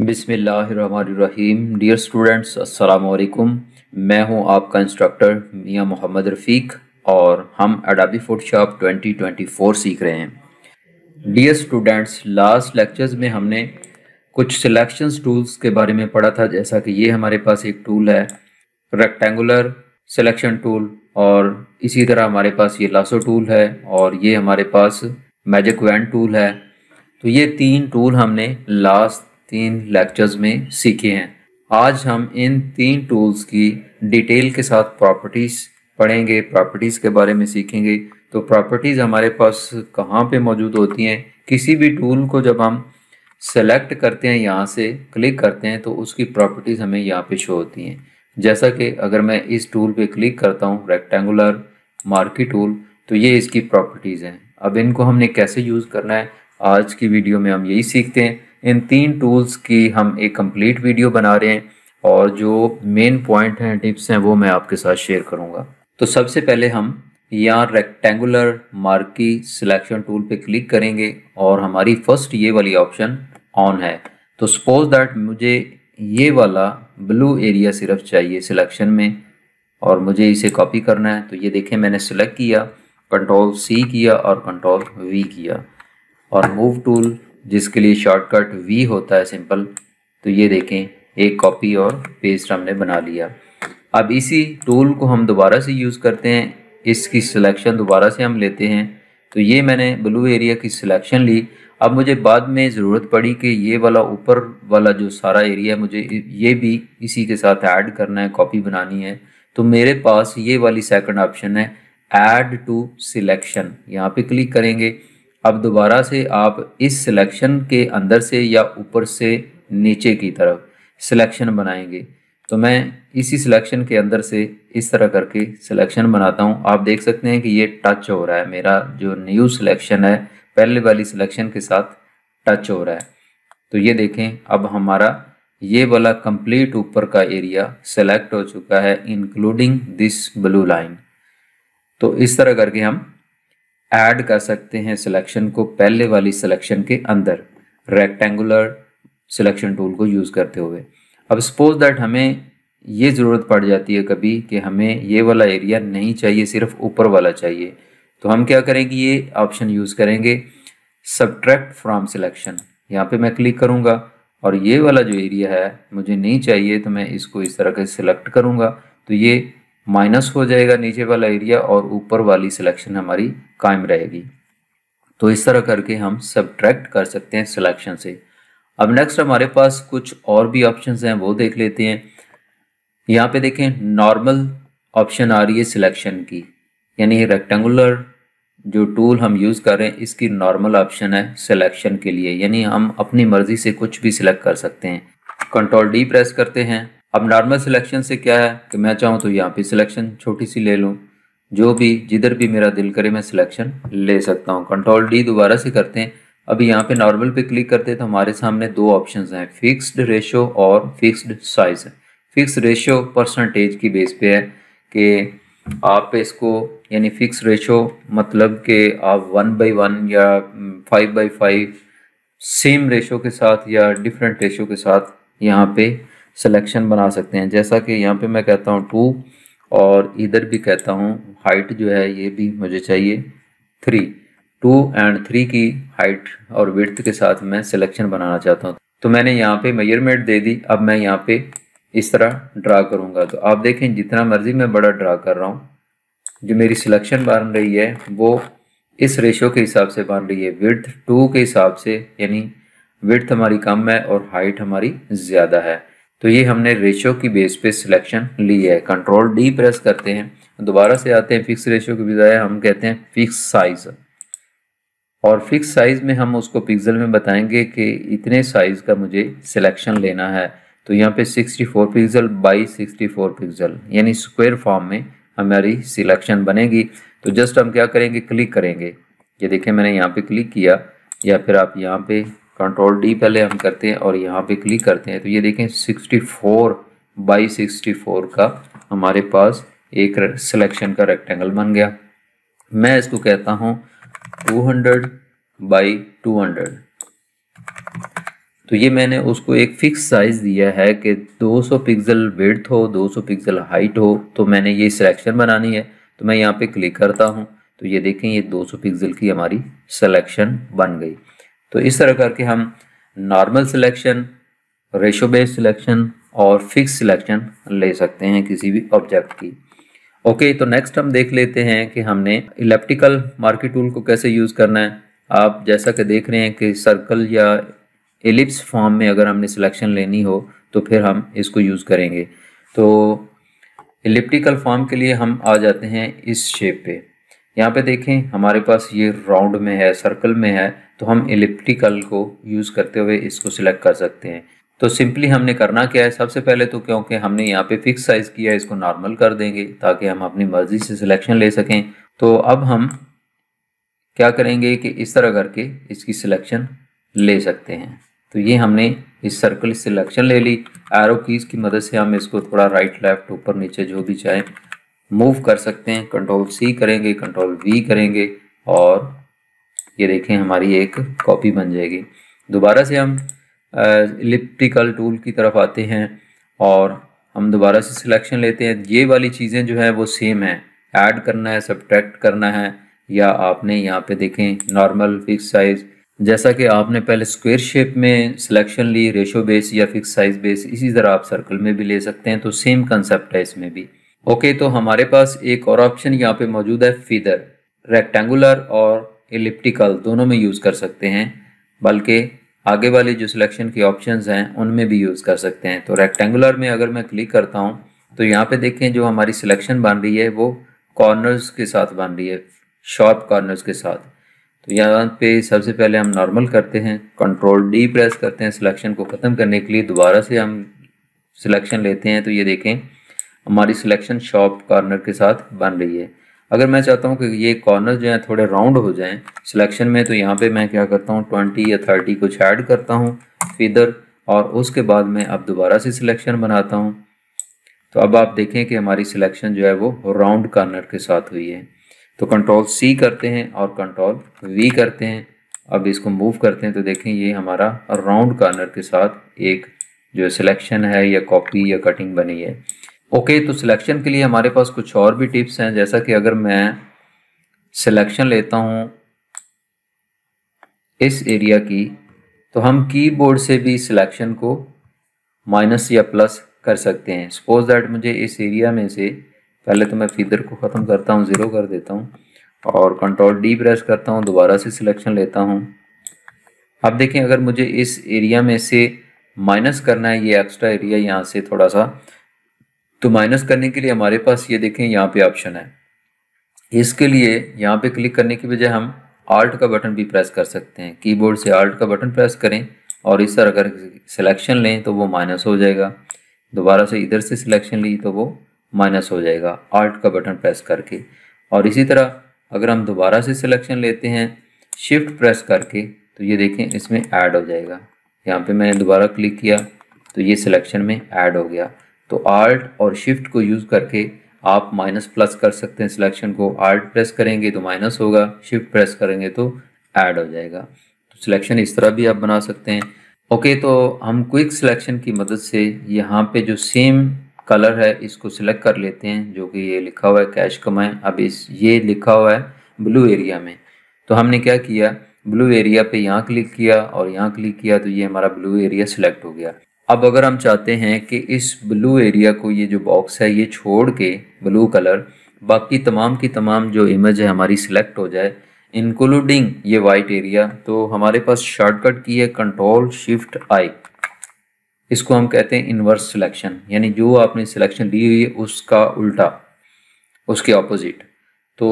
बिसमीम dear students असलकुम मैं हूं आपका इंस्ट्रक्टर मियां मोहम्मद रफ़ीक और हम अडाबी फोटोशॉप 2024 सीख रहे हैं डियर स्टूडेंट्स लास्ट लेक्चर्स में हमने कुछ सिलेक्शन टूल्स के बारे में पढ़ा था जैसा कि ये हमारे पास एक टूल है रेक्टेंगुलर सिलेक्शन टूल और इसी तरह हमारे पास ये लासो टूल है और ये हमारे पास मैजिक वैन टूल है तो ये तीन टूल हमने लास्ट तीन लेक्चर्स में सीखे हैं आज हम इन तीन टूल्स की डिटेल के साथ प्रॉपर्टीज़ पढ़ेंगे प्रॉपर्टीज़ के बारे में सीखेंगे तो प्रॉपर्टीज़ हमारे पास कहाँ पे मौजूद होती हैं किसी भी टूल को जब हम सेलेक्ट करते हैं यहाँ से क्लिक करते हैं तो उसकी प्रॉपर्टीज़ हमें यहाँ पे शो होती हैं जैसा कि अगर मैं इस टूल पे क्लिक करता हूँ रेक्टेंगुलर मार्की टूल तो ये इसकी प्रॉपर्टीज़ हैं अब इनको हमने कैसे यूज़ करना है आज की वीडियो में हम यही सीखते हैं इन तीन टूल्स की हम एक कंप्लीट वीडियो बना रहे हैं और जो मेन पॉइंट हैं टिप्स हैं वो मैं आपके साथ शेयर करूँगा तो सबसे पहले हम यहाँ रेक्टेंगुलर मार्की सिलेक्शन टूल पे क्लिक करेंगे और हमारी फर्स्ट ये वाली ऑप्शन ऑन है तो सपोज दैट मुझे ये वाला ब्लू एरिया सिर्फ चाहिए सिलेक्शन में और मुझे इसे कॉपी करना है तो ये देखें मैंने सेलेक्ट किया कंट्रोल सी किया और कंट्रोल वी किया और मूव टूल जिसके लिए शॉर्टकट वी होता है सिंपल तो ये देखें एक कॉपी और पेस्ट हमने बना लिया अब इसी टूल को हम दोबारा से यूज़ करते हैं इसकी सिलेक्शन दोबारा से हम लेते हैं तो ये मैंने ब्लू एरिया की सिलेक्शन ली अब मुझे बाद में ज़रूरत पड़ी कि ये वाला ऊपर वाला जो सारा एरिया है मुझे ये भी इसी के साथ ऐड करना है कॉपी बनानी है तो मेरे पास ये वाली सेकंड ऑप्शन है ऐड टू सिलेक्शन यहाँ पे क्लिक करेंगे अब दोबारा से आप इस सिलेक्शन के अंदर से या ऊपर से नीचे की तरफ सिलेक्शन बनाएंगे तो मैं इसी सिलेक्शन के अंदर से इस तरह करके सिलेक्शन बनाता हूँ आप देख सकते हैं कि ये टच हो रहा है मेरा जो न्यू सिलेक्शन है पहले वाली सिलेक्शन के साथ टच हो रहा है तो ये देखें अब हमारा ये वाला कंप्लीट ऊपर का एरिया सेलेक्ट हो चुका है इंक्लूडिंग दिस ब्लू लाइन तो इस तरह करके हम ऐड कर सकते हैं सिलेक्शन को पहले वाली सिलेक्शन के अंदर रेक्टेंगुलर सिलेक्शन टूल को यूज़ करते हुए अब सपोज दैट हमें ये ज़रूरत पड़ जाती है कभी कि हमें ये वाला एरिया नहीं चाहिए सिर्फ ऊपर वाला चाहिए तो हम क्या करेंगे ये ऑप्शन यूज़ करेंगे सब्ट्रैक्ट फ्रॉम सिलेक्शन यहाँ पे मैं क्लिक करूँगा और ये वाला जो एरिया है मुझे नहीं चाहिए तो मैं इसको इस तरह से सिलेक्ट करूँगा तो ये माइनस हो जाएगा नीचे वाला एरिया और ऊपर वाली सिलेक्शन हमारी कायम रहेगी तो इस तरह करके हम सब्ट्रैक्ट कर सकते हैं सिलेक्शन से अब नेक्स्ट हमारे पास कुछ और भी ऑप्शंस हैं वो देख लेते हैं यहाँ पे देखें नॉर्मल ऑप्शन आ रही है सिलेक्शन की यानी रेक्टेंगुलर जो टूल हम यूज़ कर रहे हैं इसकी नॉर्मल ऑप्शन है सिलेक्शन के लिए यानी हम अपनी मर्ज़ी से कुछ भी सिलेक्ट कर सकते हैं कंट्रोल डी प्रेस करते हैं अब नॉर्मल सिलेक्शन से क्या है कि मैं चाहूँ तो यहाँ पे सिलेक्शन छोटी सी ले लूँ जो भी जिधर भी मेरा दिल करे मैं सिलेक्शन ले सकता हूँ कंट्रोल डी दोबारा से करते हैं अभी यहाँ पे नॉर्मल पे क्लिक करते हैं तो हमारे सामने दो ऑप्शन हैं फिक्स्ड रेशो और fixed size fix ratio percentage की बेस पे है कि आप इसको यानी फिक्स रेशो मतलब कि आप वन बाई वन या five by five same ratio के साथ या डिफरेंट रेशो के साथ यहाँ पे सिलेक्शन बना सकते हैं जैसा कि यहाँ पे मैं कहता हूँ टू और इधर भी कहता हूँ हाइट जो है ये भी मुझे चाहिए थ्री टू एंड थ्री की हाइट और विर्थ के साथ मैं सिलेक्शन बनाना चाहता हूँ तो मैंने यहाँ पे मेजरमेंट दे दी अब मैं यहाँ पे इस तरह ड्रा करूँगा तो आप देखें जितना मर्जी मैं बड़ा ड्रा कर रहा हूँ जो मेरी सिलेक्शन बन रही है वो इस रेशो के हिसाब से बन रही है विर्थ टू के हिसाब से यानी विर्थ हमारी कम है और हाइट हमारी ज़्यादा है तो ये हमने रेशियो की बेस पे सिलेक्शन ली है कंट्रोल डी प्रेस करते हैं दोबारा से आते हैं फिक्स रेशियो के बजाय हम कहते हैं फिक्स साइज और फिक्स साइज में हम उसको पिक्सल में बताएंगे कि इतने साइज का मुझे सिलेक्शन लेना है तो यहाँ पे 64 पिक्सल बाई फोर पिक्सल यानी स्क्वायर फॉर्म में हमारी सिलेक्शन बनेगी तो जस्ट हम क्या करेंगे क्लिक करेंगे ये देखें मैंने यहाँ पे क्लिक किया या फिर आप यहाँ पे कंट्रोल डी पहले हम करते हैं और यहाँ पे क्लिक करते हैं तो ये देखें 64 फोर बाई सिक्सटी का हमारे पास एक सिलेक्शन का रेक्टेंगल बन गया मैं इसको कहता हूँ 200 बाई 200 तो ये मैंने उसको एक फिक्स साइज़ दिया है कि 200 पिक्जल विड्थ हो 200 पिक्जल हाइट हो तो मैंने ये सिलेक्शन बनानी है तो मैं यहाँ पे क्लिक करता हूँ तो ये देखें ये 200 पिक्सल की हमारी सिलेक्शन बन गई तो इस तरह करके हम normal selection ratio based selection और फिक्स सिलेक्शन ले सकते हैं किसी भी ऑब्जेक्ट की ओके तो नेक्स्ट हम देख लेते हैं कि हमने इलेप्टिकल मार्केट टूल को कैसे यूज़ करना है आप जैसा कि देख रहे हैं कि सर्कल या एलिप्स फॉर्म में अगर हमने सिलेक्शन लेनी हो तो फिर हम इसको यूज़ करेंगे तो इलिप्टिकल फॉर्म के लिए हम आ जाते हैं इस शेप पे यहाँ पे देखें हमारे पास ये राउंड में है सर्कल में है तो हम इलिप्टिकल को यूज़ करते हुए इसको सिलेक्ट कर सकते हैं तो सिंपली हमने करना क्या है सबसे पहले तो क्योंकि हमने यहाँ पे फिक्स साइज़ किया है इसको नॉर्मल कर देंगे ताकि हम अपनी मर्ज़ी से सिलेक्शन ले सकें तो अब हम क्या करेंगे कि इस तरह करके इसकी सिलेक्शन ले सकते हैं तो ये हमने इस सर्कल सिलेक्शन ले ली एरो कीज़ की मदद से हम इसको थोड़ा राइट लेफ्ट ऊपर नीचे जो भी चाहे मूव कर सकते हैं कंट्रोल सी करेंगे कंट्रोल वी करेंगे और ये देखें हमारी एक कॉपी बन जाएगी दोबारा से हम इलिप्टिकल टूल की तरफ आते हैं और हम दोबारा से सिलेक्शन लेते हैं ये वाली चीज़ें जो हैं वो सेम हैं ऐड करना है सब्ट्रैक्ट करना है या आपने यहाँ पे देखें नॉर्मल फिक्स साइज़ जैसा कि आपने पहले स्क्वेयर शेप में सिलेक्शन ली रेशो बेस या फिक्स साइज बेस इसी तरह आप सर्कल में भी ले सकते हैं तो सेम कंसेप्ट है इसमें भी ओके तो हमारे पास एक और ऑप्शन यहाँ पे मौजूद है फीदर रेक्टेंगुलर और इलिप्टिकल दोनों में यूज़ कर सकते हैं बल्कि आगे वाले जो सिलेक्शन के ऑप्शन हैं उनमें भी यूज़ कर सकते हैं तो रेक्टेंगुलर में अगर मैं क्लिक करता हूँ तो यहाँ पे देखें जो हमारी सिलेक्शन बन रही है वो कॉर्नर्स के साथ बन रही है शॉर्प कॉर्नर्स के साथ तो यहाँ पे सबसे पहले हम नॉर्मल करते हैं कंट्रोल डी प्रेस करते हैं सिलेक्शन को ख़त्म करने के लिए दोबारा से हम सिलेक्शन लेते हैं तो ये देखें हमारी सिलेक्शन शॉप कॉर्नर के साथ बन रही है अगर मैं चाहता हूँ कि ये कॉर्नर जो है थोड़े राउंड हो जाएं सिलेक्शन में तो यहाँ पे मैं क्या करता हूँ ट्वेंटी या थर्टी कुछ ऐड करता हूँ फिदर और उसके बाद मैं अब दोबारा से सिलेक्शन बनाता हूँ तो अब आप देखें कि हमारी सिलेक्शन जो है वो राउंड कॉर्नर के साथ हुई है तो कंट्रोल सी करते हैं और कंट्रोल वी करते हैं अब इसको मूव करते हैं तो देखें ये हमारा राउंड कॉर्नर के साथ एक जो सिलेक्शन है या कॉपी या कटिंग बनी है ओके okay, तो सिलेक्शन के लिए हमारे पास कुछ और भी टिप्स हैं जैसा कि अगर मैं सिलेक्शन लेता हूं इस एरिया की तो हम कीबोर्ड से भी सिलेक्शन को माइनस या प्लस कर सकते हैं सपोज दैट मुझे इस एरिया में से पहले तो मैं फीदर को ख़त्म करता हूँ ज़ीरो कर देता हूँ और कंट्रोल डी प्रेस करता हूँ दोबारा से सिलेक्शन लेता हूँ अब देखें अगर मुझे इस एरिया में से माइनस करना है ये एक्स्ट्रा एरिया यहाँ से थोड़ा सा तो माइनस करने के लिए हमारे पास ये देखें यहाँ पे ऑप्शन है इसके लिए यहाँ पे क्लिक करने की बजाय हम आल्ट का बटन भी प्रेस कर सकते हैं कीबोर्ड से आल्ट का बटन प्रेस करें और इस तरह अगर सिलेक्शन लें तो वो माइनस हो जाएगा दोबारा से इधर से सिलेक्शन ली तो वो माइनस हो जाएगा आल्ट का बटन प्रेस करके और इसी तरह अगर हम दोबारा से सिलेक्शन लेते हैं शिफ्ट प्रेस करके तो ये देखें इसमें ऐड हो जाएगा यहाँ पे मैंने दोबारा क्लिक किया तो ये सिलेक्शन में ऐड हो गया तो आर्ट और शिफ्ट को यूज़ करके आप माइनस प्लस कर सकते हैं सिलेक्शन को आर्ट प्रेस करेंगे तो माइनस होगा शिफ्ट प्रेस करेंगे तो ऐड हो जाएगा तो सिलेक्शन इस तरह भी आप बना सकते हैं ओके तो हम क्विक सिलेक्शन की मदद से यहाँ पे जो सेम कलर है इसको सिलेक्ट कर लेते हैं जो कि ये लिखा हुआ है कैश कमाए अब इस ये लिखा हुआ है ब्लू एरिया में तो हमने क्या किया ब्लू एरिया पे यहाँ क्लिक किया और यहाँ क्लिक किया तो ये हमारा ब्लू एरिया सिलेक्ट हो गया अब अगर हम चाहते हैं कि इस ब्लू एरिया को ये जो बॉक्स है ये छोड़ के ब्लू कलर बाकी तमाम की तमाम जो इमेज है हमारी सिलेक्ट हो जाए इंक्लूडिंग ये वाइट एरिया तो हमारे पास शॉर्टकट की है कंट्रोल शिफ्ट आई इसको हम कहते हैं इन्वर्स सिलेक्शन यानी जो आपने सिलेक्शन ली हुई है उसका उल्टा उसके ऑपोजिट तो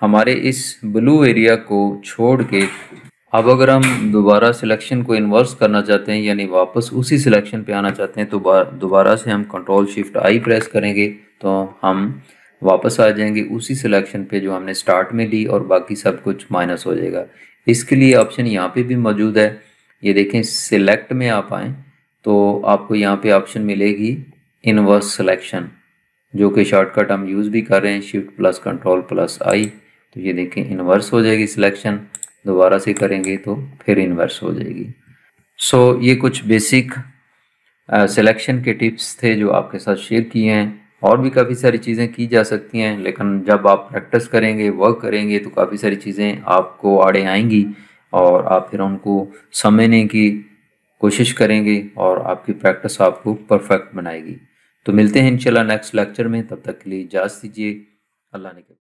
हमारे इस ब्लू एरिया को छोड़ के अब अगर हम दोबारा सिलेक्शन को इन्वर्स करना चाहते हैं यानी वापस उसी सिलेक्शन पे आना चाहते हैं तो दोबारा से हम कंट्रोल शिफ्ट आई प्रेस करेंगे तो हम वापस आ जाएंगे उसी सिलेक्शन पे जो हमने स्टार्ट में ली और बाकी सब कुछ माइनस हो जाएगा इसके लिए ऑप्शन यहाँ पे भी मौजूद है ये देखें सिलेक्ट में आप आएँ तो आपको यहाँ पे ऑप्शन मिलेगी इनवर्स सिलेक्शन जो कि शॉर्टकट हम यूज़ भी कर रहे हैं shift plus control plus I तो ये देखें इनवर्स हो जाएगी सिलेक्शन दोबारा से करेंगे तो फिर इन्वर्स हो जाएगी सो so, ये कुछ बेसिक सिलेक्शन uh, के टिप्स थे जो आपके साथ शेयर किए हैं और भी काफ़ी सारी चीज़ें की जा सकती हैं लेकिन जब आप प्रैक्टिस करेंगे वर्क करेंगे तो काफ़ी सारी चीज़ें आपको आड़े आएंगी और आप फिर उनको समझने की कोशिश करेंगे और आपकी प्रैक्टिस आपको परफेक्ट बनाएगी तो मिलते हैं इंशाल्लाह नेक्स्ट लेक्चर में तब तक के लिए इजाज़त दीजिए अल्लाह ने